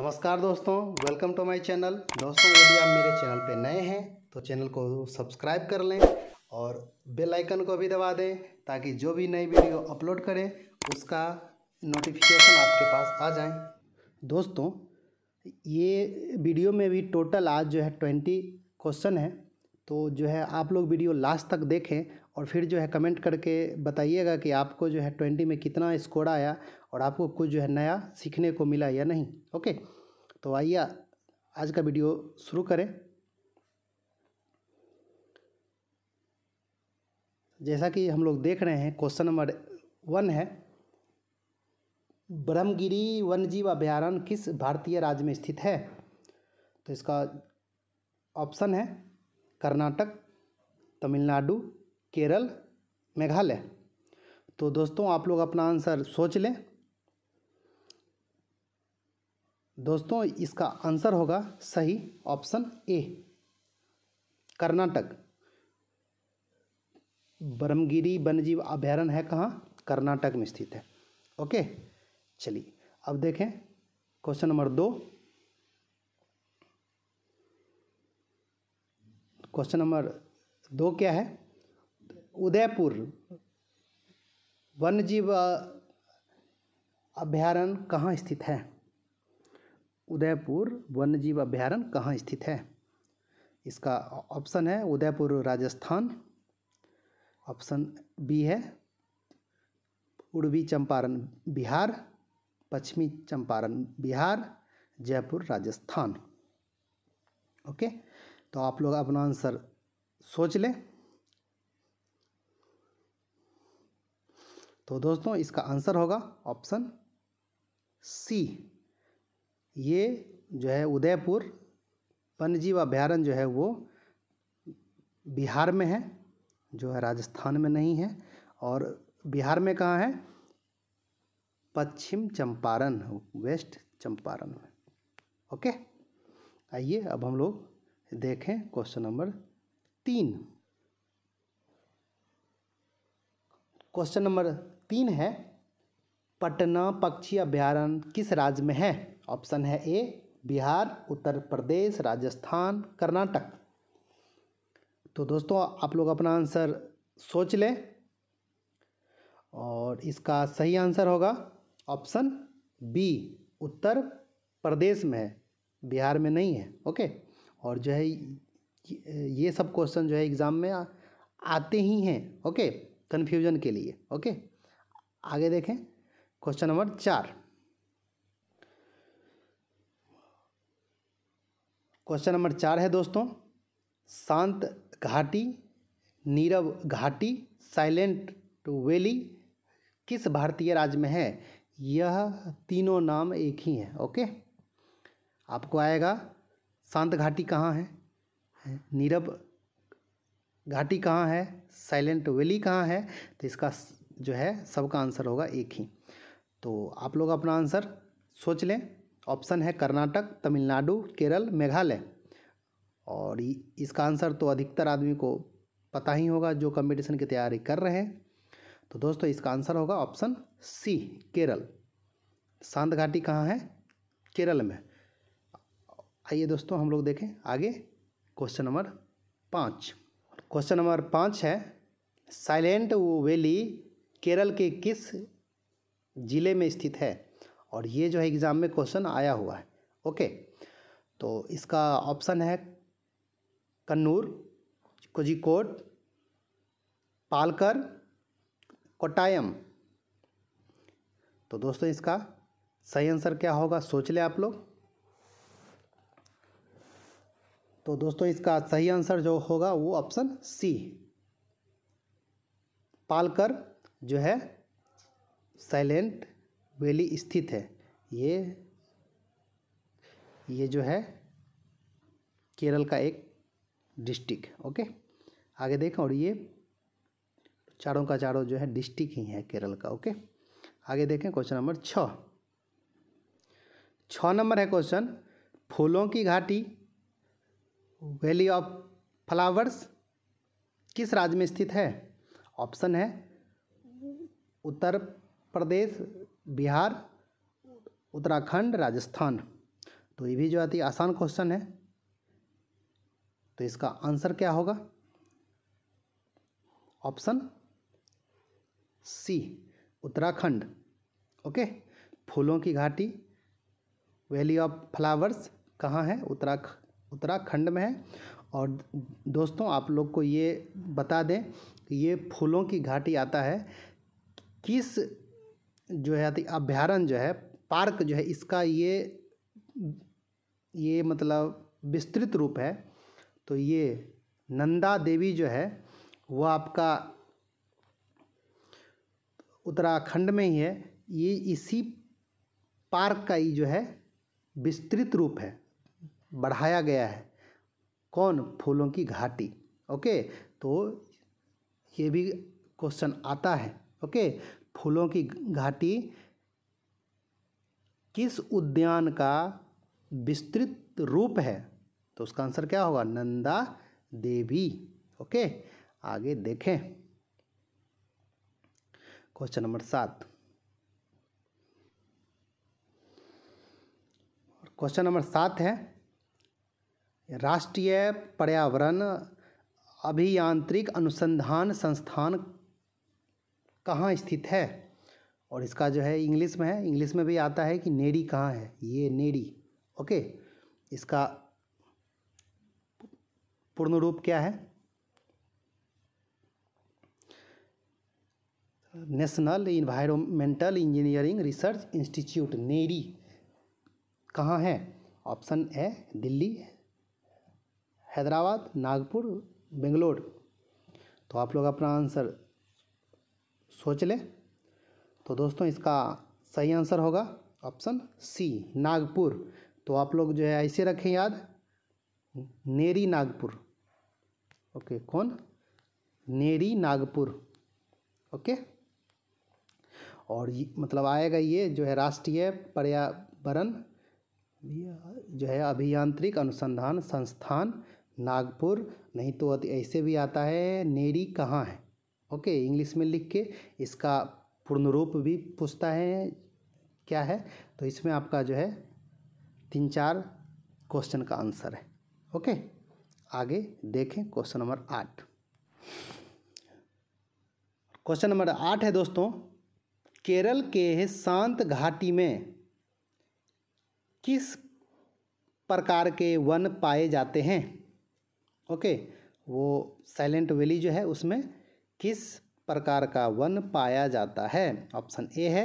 नमस्कार दोस्तों welcome to my channel दोस्तों यदि आप मेरे चैनल पे नए हैं तो चैनल को सब्सक्राइब कर लें और बेल आइकन को भी दबा दें ताकि जो भी नई वीडियो अपलोड करें उसका नोटिफिकेशन आपके पास आ जाए दोस्तों ये वीडियो में भी टोटल आज जो है ट्वेंटी क्वेश्चन है तो जो है आप लोग वीडियो लास्ट तक देखें और फिर जो है कमेंट करके बताइएगा कि आपको जो है ट्वेंटी में कितना स्कोर आया और आपको कुछ जो है नया सीखने को मिला या नहीं ओके तो आइए आज का वीडियो शुरू करें जैसा कि हम लोग देख रहे हैं क्वेश्चन नंबर वन है ब्रह्मगिरी वन्यजीव अभ्यारण्य किस भारतीय राज्य में स्थित है तो इसका ऑप्शन है कर्नाटक तमिलनाडु केरल मेघालय तो दोस्तों आप लोग अपना आंसर सोच लें दोस्तों इसका आंसर होगा सही ऑप्शन ए कर्नाटक ब्रह्मगिरी वन्यजीव अभ्यारण्य है कहाँ कर्नाटक में स्थित है ओके चलिए अब देखें क्वेश्चन नंबर दो क्वेश्चन नंबर दो क्या है उदयपुर वन्यजीव अभ्यारण्य कहाँ स्थित है उदयपुर वन्यजीव अभ्यारण्य कहाँ स्थित है इसका ऑप्शन है उदयपुर राजस्थान ऑप्शन बी है पूर्वी चंपारण बिहार पश्चिमी चंपारण बिहार जयपुर राजस्थान ओके तो आप लोग अपना आंसर सोच लें तो दोस्तों इसका आंसर होगा ऑप्शन सी ये जो है उदयपुर वन्यजीव अभ्यारण्य जो है वो बिहार में है जो है राजस्थान में नहीं है और बिहार में कहाँ है पश्चिम चंपारण वेस्ट चंपारण में ओके आइए अब हम लोग देखें क्वेश्चन नंबर तीन क्वेश्चन नंबर तीन है पटना पक्षी अभ्यारण्य किस राज्य में है ऑप्शन है ए बिहार उत्तर प्रदेश राजस्थान कर्नाटक तो दोस्तों आप लोग अपना आंसर सोच लें और इसका सही आंसर होगा ऑप्शन बी उत्तर प्रदेश में है बिहार में नहीं है ओके और जो है ये सब क्वेश्चन जो है एग्ज़ाम में आते ही हैं ओके कन्फ्यूजन के लिए ओके आगे देखें क्वेश्चन नंबर चार क्वेश्चन नंबर चार है दोस्तों शांत घाटी नीरव घाटी साइलेंट वैली किस भारतीय राज्य में है यह तीनों नाम एक ही हैं ओके आपको आएगा शांत घाटी कहाँ है नीरव घाटी कहाँ है साइलेंट वैली कहाँ है तो इसका जो है सबका आंसर होगा एक ही तो आप लोग अपना आंसर सोच लें ऑप्शन है कर्नाटक तमिलनाडु केरल मेघालय और इसका आंसर तो अधिकतर आदमी को पता ही होगा जो कंपटीशन की तैयारी कर रहे हैं तो दोस्तों इसका आंसर होगा ऑप्शन सी केरल शांत घाटी कहाँ है केरल में आइए दोस्तों हम लोग देखें आगे क्वेश्चन नंबर पाँच क्वेश्चन नंबर पाँच है साइलेंट वैली केरल के किस ज़िले में स्थित है और ये जो है एग्ज़ाम में क्वेश्चन आया हुआ है ओके तो इसका ऑप्शन है कन्नूर कोजिकोट पालकर कोटायम तो दोस्तों इसका सही आंसर क्या होगा सोच लें आप लोग तो दोस्तों इसका सही आंसर जो होगा वो ऑप्शन सी पालकर जो है साइलेंट वैली स्थित है ये ये जो है केरल का एक डिस्ट्रिक्ट ओके आगे देखें और ये चारों का चारों जो है डिस्ट्रिक्ट ही है केरल का ओके आगे देखें क्वेश्चन नंबर छ छः नंबर है क्वेश्चन फूलों की घाटी वैली ऑफ फ्लावर्स किस राज्य में स्थित है ऑप्शन है उत्तर प्रदेश बिहार उत्तराखंड राजस्थान तो ये भी जो अति आसान क्वेश्चन है तो इसका आंसर क्या होगा ऑप्शन सी उत्तराखंड ओके फूलों की घाटी वैली ऑफ फ्लावर्स कहाँ है उत्तराखंड उत्तराखंड में है और दोस्तों आप लोग को ये बता दें कि ये फूलों की घाटी आता है किस जो है अति अभ्यारण्य जो है पार्क जो है इसका ये ये मतलब विस्तृत रूप है तो ये नंदा देवी जो है वो आपका उत्तराखंड में ही है ये इसी पार्क का ही जो है विस्तृत रूप है बढ़ाया गया है कौन फूलों की घाटी ओके तो ये भी क्वेश्चन आता है ओके फूलों की घाटी किस उद्यान का विस्तृत रूप है तो उसका आंसर क्या होगा नंदा देवी ओके आगे देखें क्वेश्चन नंबर सात क्वेश्चन नंबर सात है राष्ट्रीय पर्यावरण अभियांत्रिक अनुसंधान संस्थान कहाँ स्थित है और इसका जो है इंग्लिश में है इंग्लिश में भी आता है कि नेरी कहाँ है ये नेरी ओके इसका पूर्ण रूप क्या है national environmental engineering research institute NEERI कहाँ है ऑप्शन ए दिल्ली हैदराबाद नागपुर बेंगलोर तो आप लोग अपना आंसर सोच ले तो दोस्तों इसका सही आंसर होगा ऑप्शन सी नागपुर तो आप लोग जो है ऐसे रखें याद नेरी नागपुर ओके कौन नेरी नागपुर ओके और ये, मतलब आएगा ये जो है राष्ट्रीय पर्यावरण जो है अभियांत्रिक अनुसंधान संस्थान नागपुर नहीं तो ऐसे भी आता है नेरी कहाँ है ओके इंग्लिश में लिख के इसका पूर्ण रूप भी पूछता है क्या है तो इसमें आपका जो है तीन चार क्वेश्चन का आंसर है ओके आगे देखें क्वेश्चन नंबर आठ क्वेश्चन नंबर आठ है दोस्तों केरल के शांत घाटी में किस प्रकार के वन पाए जाते हैं ओके वो साइलेंट वैली जो है उसमें किस प्रकार का वन पाया जाता है ऑप्शन ए है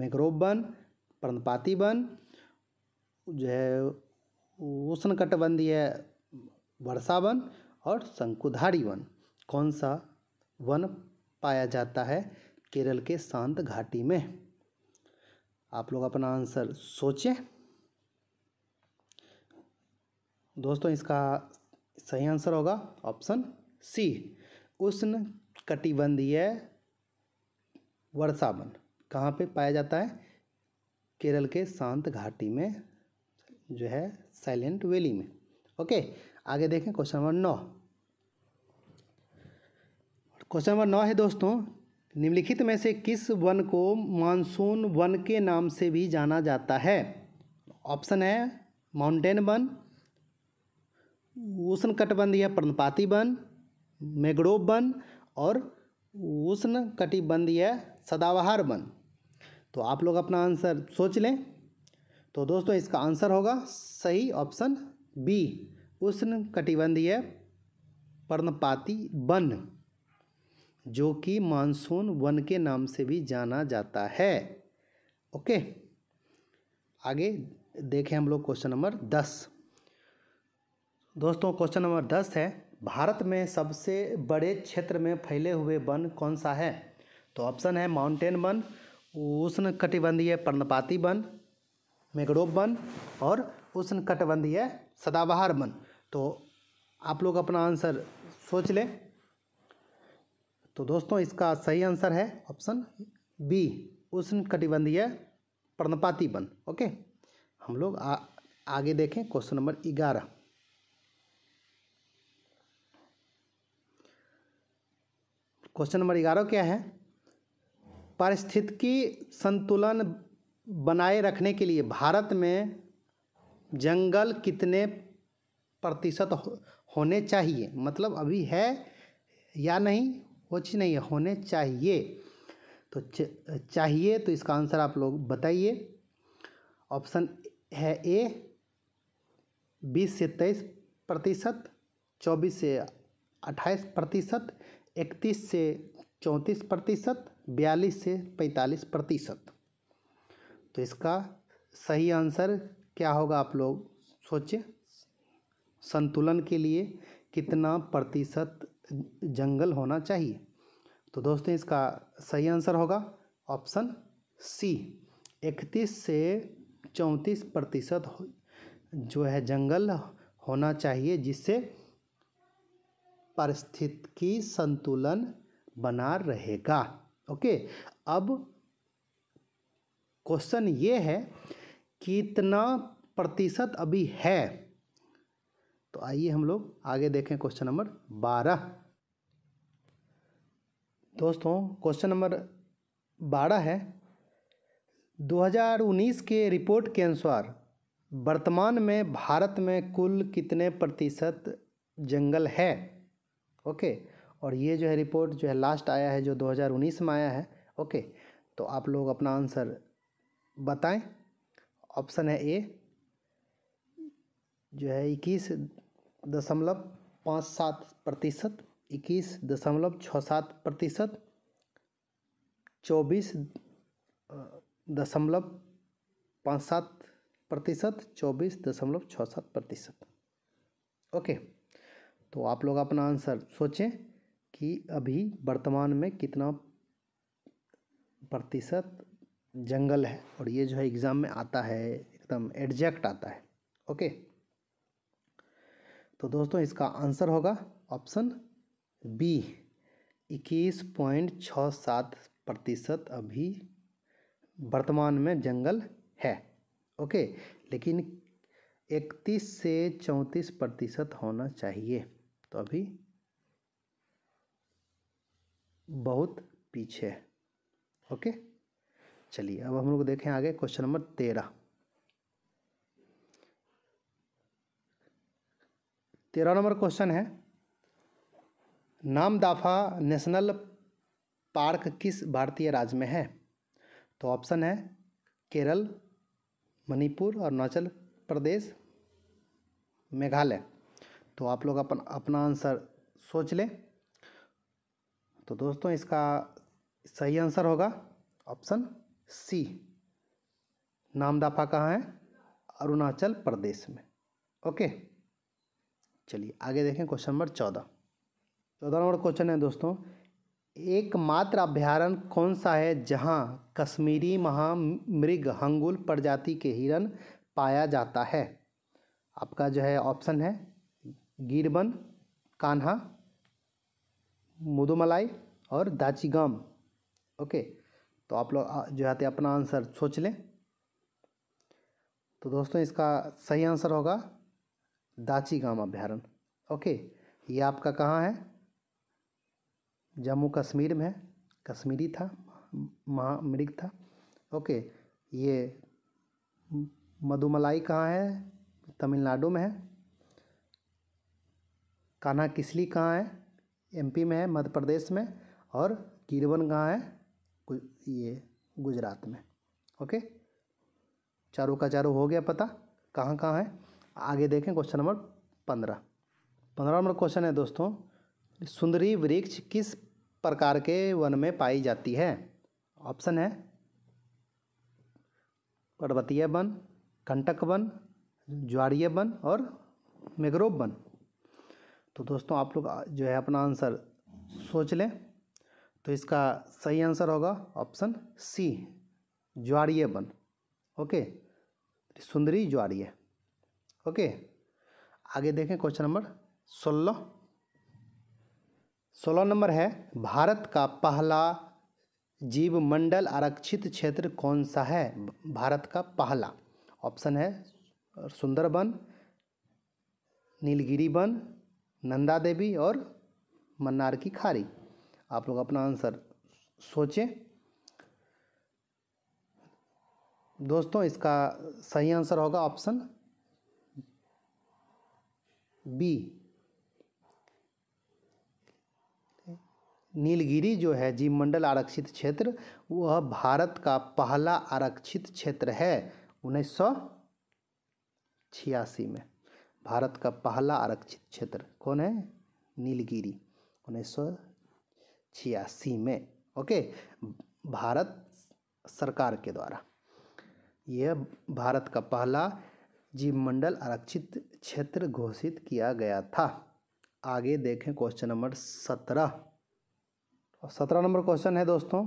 मैग्रोव वन पर्णपाती वन जो है उष्ण कटबंधीय वर्षा वन और शंकुधारी वन कौन सा वन पाया जाता है केरल के शांत घाटी में आप लोग अपना आंसर सोचें दोस्तों इसका सही आंसर होगा ऑप्शन सी उष्ण कटिबंधीय वर्षा वन कहाँ पर पाया जाता है केरल के शांत घाटी में जो है साइलेंट वैली में ओके आगे देखें क्वेश्चन नंबर नौ क्वेश्चन नंबर नौ है दोस्तों निम्नलिखित में से किस वन को मानसून वन के नाम से भी जाना जाता है ऑप्शन है माउंटेन वन उष्ण कटबंधीय पर्णपाती वन मैग्रोव वन और उष्ण कटिबंधीय सदाबहार वन तो आप लोग अपना आंसर सोच लें तो दोस्तों इसका आंसर होगा सही ऑप्शन बी उष्ण कटिबंधीय पर्णपाती वन जो कि मानसून वन के नाम से भी जाना जाता है ओके आगे देखें हम लोग क्वेश्चन नंबर दस दोस्तों क्वेश्चन नंबर दस है भारत में सबसे बड़े क्षेत्र में फैले हुए वन कौन सा है तो ऑप्शन है माउंटेन वन उष्ण कटिबंधीय पर्णपाती वन मैग्रोव वन और उष्ण कटिबंधीय सदाबहार वन तो आप लोग अपना आंसर सोच लें तो दोस्तों इसका सही आंसर है ऑप्शन बी उष्ण कटिबंधीय पर्णपाती वन ओके हम लोग आ, आगे देखें क्वेश्चन नंबर ग्यारह क्वेश्चन नंबर ग्यारह क्या है पारिस्थितिकी संतुलन बनाए रखने के लिए भारत में जंगल कितने प्रतिशत हो, होने चाहिए मतलब अभी है या नहीं वो चीज़ नहीं है होने चाहिए तो चाहिए तो इसका आंसर आप लोग बताइए ऑप्शन है ए बीस से तेईस प्रतिशत चौबीस से अट्ठाईस प्रतिशत इकतीस से चौंतीस प्रतिशत बयालीस से पैंतालीस प्रतिशत तो इसका सही आंसर क्या होगा आप लोग सोचें संतुलन के लिए कितना प्रतिशत जंगल होना चाहिए तो दोस्तों इसका सही आंसर होगा ऑप्शन सी इकतीस से चौंतीस प्रतिशत जो है जंगल होना चाहिए जिससे पारिस्थितिकी संतुलन बना रहेगा ओके अब क्वेश्चन ये है कितना प्रतिशत अभी है तो आइए हम लोग आगे देखें क्वेश्चन नंबर बारह दोस्तों क्वेश्चन नंबर बारह है 2019 के रिपोर्ट के अनुसार वर्तमान में भारत में कुल कितने प्रतिशत जंगल है ओके और ये जो है रिपोर्ट जो है लास्ट आया है जो 2019 में आया है ओके तो आप लोग अपना आंसर बताएं ऑप्शन है ए जो है इक्कीस दशमलव पाँच सात प्रतिशत इक्कीस दशमलव छः सात प्रतिशत चौबीस दशमलव पाँच सात प्रतिशत चौबीस दशमलव छः सात प्रतिशत ओके तो आप लोग अपना आंसर सोचें कि अभी वर्तमान में कितना प्रतिशत जंगल है और ये जो है एग्ज़ाम में आता है एकदम एडजैक्ट आता है ओके तो दोस्तों इसका आंसर होगा ऑप्शन बी इक्कीस पॉइंट छः सात प्रतिशत अभी वर्तमान में जंगल है ओके लेकिन इकतीस से चौंतीस प्रतिशत होना चाहिए तो अभी बहुत पीछे ओके चलिए अब हम लोग देखें आगे क्वेश्चन नंबर तेरह तेरह नंबर क्वेश्चन है नामदाफा नेशनल पार्क किस भारतीय राज्य में है तो ऑप्शन है केरल मणिपुर अरुणाचल प्रदेश मेघालय तो आप लोग अपन अपना आंसर सोच लें तो दोस्तों इसका सही आंसर होगा ऑप्शन सी नामदाफा कहाँ है अरुणाचल प्रदेश में ओके चलिए आगे देखें क्वेश्चन नंबर चौदह चौदह नंबर क्वेश्चन है दोस्तों एकमात्र अभ्यारण कौन सा है जहाँ कश्मीरी महामृग हंगुल प्रजाति के हिरन पाया जाता है आपका जो है ऑप्शन है गिरबन कान्हा मुदुमलाई और दाचीगाम ओके तो आप लोग जो है अपना आंसर सोच लें तो दोस्तों इसका सही आंसर होगा दाचीगाम अभ्यारण्य ओके ये आपका कहाँ है जम्मू कश्मीर में है कश्मीरी था महामृग था ओके ये मधुमलाई कहाँ है तमिलनाडु में है कान्हा किसली कहाँ है एमपी में है मध्य प्रदेश में और कीरवन कहाँ है ये गुजरात में ओके चारों का चारों हो गया पता कहाँ कहाँ है आगे देखें क्वेश्चन नंबर पंद्रह पंद्रह नंबर क्वेश्चन है दोस्तों सुंदरी वृक्ष किस प्रकार के वन में पाई जाती है ऑप्शन है पर्वतीय वन कंटक वन ज्वारीय वन और मेग्रोव वन तो दोस्तों आप लोग जो है अपना आंसर सोच लें तो इसका सही आंसर होगा ऑप्शन सी ज्वारीय वन ओके सुंदरी ज्वारीय ओके आगे देखें क्वेश्चन नंबर सोलह सोलह नंबर है भारत का पहला जीव मंडल आरक्षित क्षेत्र कौन सा है भारत का पहला ऑप्शन है सुंदरबन नीलगिरी वन नंदा देवी और मन्नार की खारी आप लोग अपना आंसर सोचें दोस्तों इसका सही आंसर होगा ऑप्शन बी नीलगिरी जो है मंडल आरक्षित क्षेत्र वह भारत का पहला आरक्षित क्षेत्र है उन्नीस सौ छियासी में भारत का पहला आरक्षित क्षेत्र कौन है नीलगिरी उन्नीस सौ छियासी में ओके भारत सरकार के द्वारा यह भारत का पहला जीवमंडल आरक्षित क्षेत्र घोषित किया गया था आगे देखें क्वेश्चन नंबर सत्रह और सत्रह नंबर क्वेश्चन है दोस्तों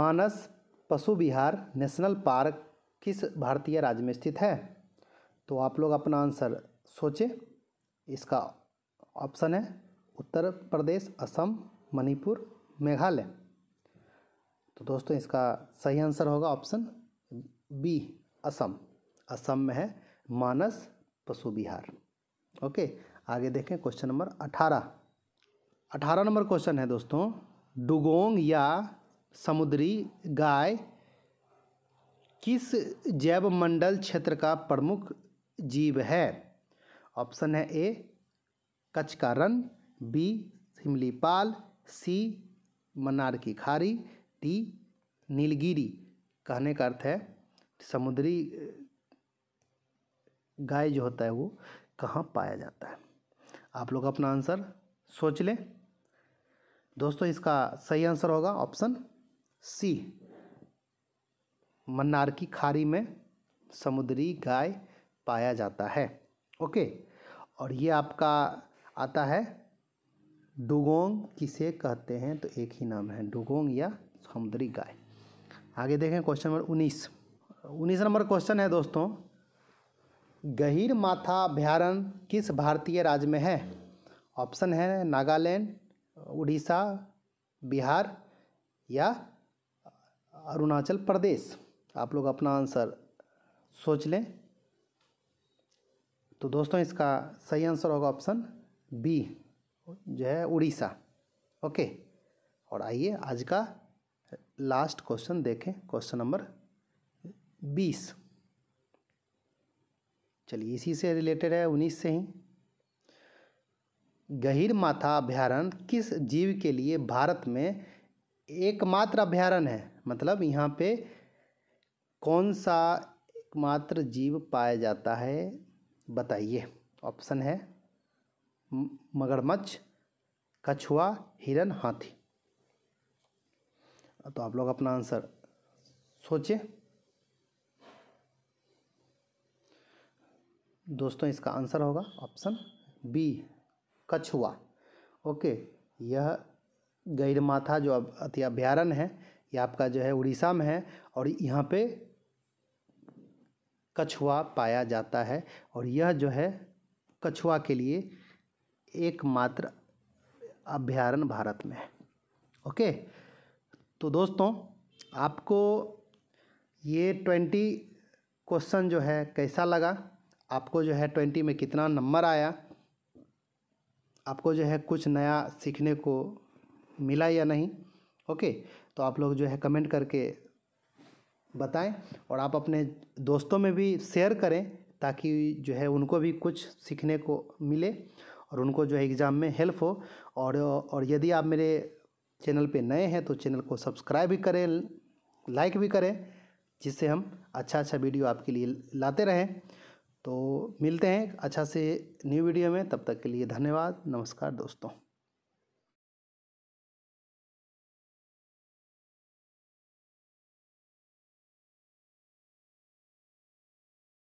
मानस पशु विहार नेशनल पार्क किस भारतीय राज्य में स्थित है तो आप लोग अपना आंसर सोचें इसका ऑप्शन है उत्तर प्रदेश असम मणिपुर मेघालय तो दोस्तों इसका सही आंसर होगा ऑप्शन बी असम असम में है मानस पशु विहार ओके आगे देखें क्वेश्चन नंबर अठारह अठारह नंबर क्वेश्चन है दोस्तों डुगोंग या समुद्री गाय किस जैव मंडल क्षेत्र का प्रमुख जीव है ऑप्शन है ए कच्छ का रन बी सिमलीपाल सी मनार की खारी डी नीलगिरी कहने का अर्थ है समुद्री गाय जो होता है वो कहाँ पाया जाता है आप लोग अपना आंसर सोच लें दोस्तों इसका सही आंसर होगा ऑप्शन सी मन्नार की खाड़ी में समुद्री गाय पाया जाता है ओके और ये आपका आता है डुगोंग किसे कहते हैं तो एक ही नाम है डुगोंग या समुद्री गाय आगे देखें क्वेश्चन नंबर उन्नीस उन्नीस नंबर क्वेश्चन है दोस्तों गहिर माथा अभ्यारण किस भारतीय राज्य में है ऑप्शन है नागालैंड उड़ीसा बिहार या अरुणाचल प्रदेश आप लोग अपना आंसर सोच लें तो दोस्तों इसका सही आंसर होगा ऑप्शन बी जो है उड़ीसा ओके और आइए आज का लास्ट क्वेश्चन देखें क्वेश्चन नंबर बीस चलिए इसी से रिलेटेड है उन्नीस से ही गहिर माथा अभ्यारण किस जीव के लिए भारत में एकमात्र अभ्यारण्य है मतलब यहाँ पे कौन सा एकमात्र जीव पाया जाता है बताइए ऑप्शन है मगरमच्छ कछुआ हिरन हाथी तो आप लोग अपना आंसर सोचें दोस्तों इसका आंसर होगा ऑप्शन बी कछुआ ओके यह गैरमाथा जो अति अभ्यारण्य है यह आपका जो है उड़ीसा में है और यहाँ पे कछुआ पाया जाता है और यह जो है कछुआ के लिए एकमात्र अभ्यारण भारत में ओके तो दोस्तों आपको ये ट्वेंटी क्वेश्चन जो है कैसा लगा आपको जो है ट्वेंटी में कितना नंबर आया आपको जो है कुछ नया सीखने को मिला या नहीं ओके तो आप लोग जो है कमेंट करके बताएं और आप अपने दोस्तों में भी शेयर करें ताकि जो है उनको भी कुछ सीखने को मिले और उनको जो है एग्ज़ाम में हेल्प हो और और यदि आप मेरे चैनल पे नए हैं तो चैनल को सब्सक्राइब भी करें लाइक भी करें जिससे हम अच्छा अच्छा वीडियो आपके लिए लाते रहें तो मिलते हैं अच्छा से न्यू वीडियो में तब तक के लिए धन्यवाद नमस्कार दोस्तों